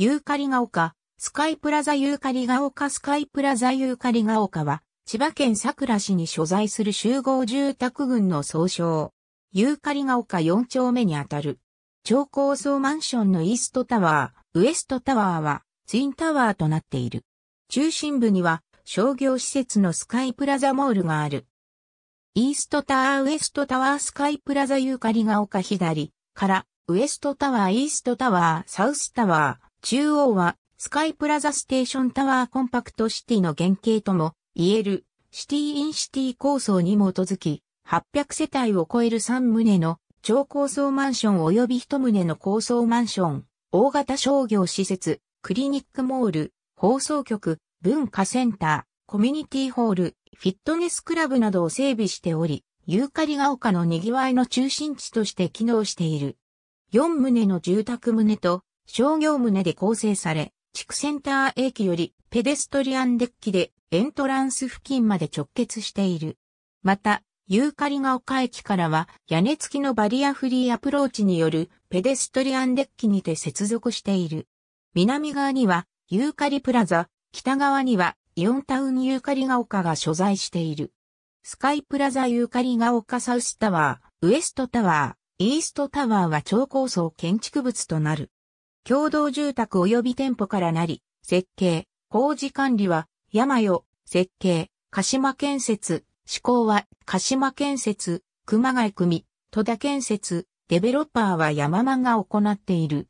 ユーカリが丘、スカイプラザユーカリが丘スカイプラザユーカリが丘は、千葉県佐倉市に所在する集合住宅群の総称。ユーカリが丘4丁目にあたる。超高層マンションのイーストタワー、ウエストタワーは、ツインタワーとなっている。中心部には、商業施設のスカイプラザモールがある。イーストタワーウエストタワースカイプラザユーカリが丘左からウエストタワーイーストタワーサウスタワー中央はスカイプラザステーションタワーコンパクトシティの原型とも言えるシティインシティ構想に基づき800世帯を超える3棟の超高層マンション及び1棟の高層マンション、大型商業施設、クリニックモール、放送局、文化センター、コミュニティホール、フィットネスクラブなどを整備しており、ユーカリが丘の賑わいの中心地として機能している。4棟の住宅棟と商業棟で構成され、地区センター駅よりペデストリアンデッキでエントランス付近まで直結している。また、ユーカリが丘駅からは屋根付きのバリアフリーアプローチによるペデストリアンデッキにて接続している。南側にはユーカリプラザ、北側にはイオンタウンユーカリが丘が所在している。スカイプラザユーカリが丘サウスタワー、ウエストタワー、イーストタワーは超高層建築物となる。共同住宅及び店舗からなり、設計、工事管理は、山よ、設計、鹿島建設、施向は、鹿島建設、熊谷組、戸田建設、デベロッパーは山間が行っている。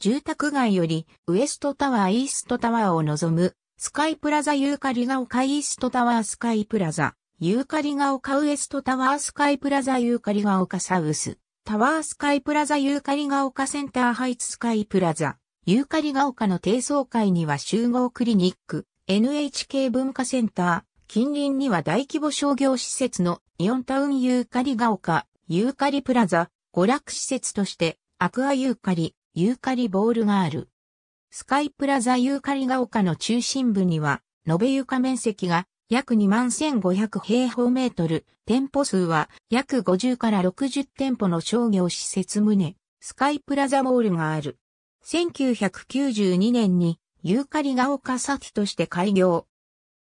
住宅街より、ウエストタワーイーストタワーを望む、スカイプラザユーカリが丘イーストタワースカイプラザ、ユーカリが丘ウエストタワースカイプラザユーカリが丘サウス。タワースカイプラザユーカリが丘センターハイツスカイプラザ、ユーカリが丘の低層階には集合クリニック、NHK 文化センター、近隣には大規模商業施設のイオンタウンユーカリが丘、ユーカリプラザ、娯楽施設として、アクアユーカリ、ユーカリボールがある。スカイプラザユーカリが丘の中心部には、延べ床面積が約21,500平方メートル、店舗数は約50から60店舗の商業施設棟、スカイプラザモールがある。1992年にユーカリが丘ィとして開業。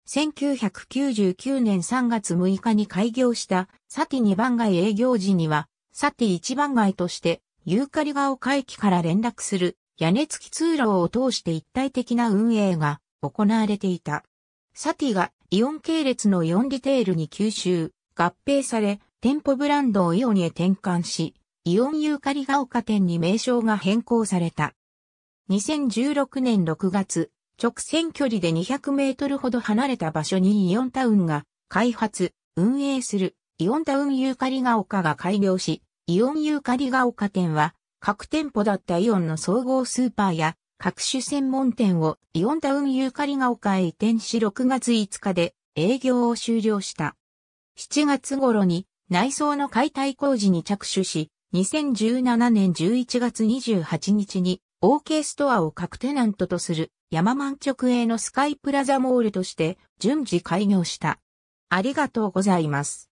1999年3月6日に開業したサティ2番街営業時には、サティ1番街としてユーカリが丘駅から連絡する屋根付き通路を通して一体的な運営が行われていた。サティがイオン系列のイオンリテールに吸収、合併され、店舗ブランドをイオンへ転換し、イオンユーカリが丘店に名称が変更された。2016年6月、直線距離で200メートルほど離れた場所にイオンタウンが開発、運営するイオンタウンユーカリが丘が開業し、イオンユーカリが丘店は各店舗だったイオンの総合スーパーや各種専門店をイオンタウンユーカリが丘へ移転し6月5日で営業を終了した。7月頃に内装の解体工事に着手し、2017年11月28日に OK ストアを各テナントとする山満直営のスカイプラザモールとして順次開業した。ありがとうございます。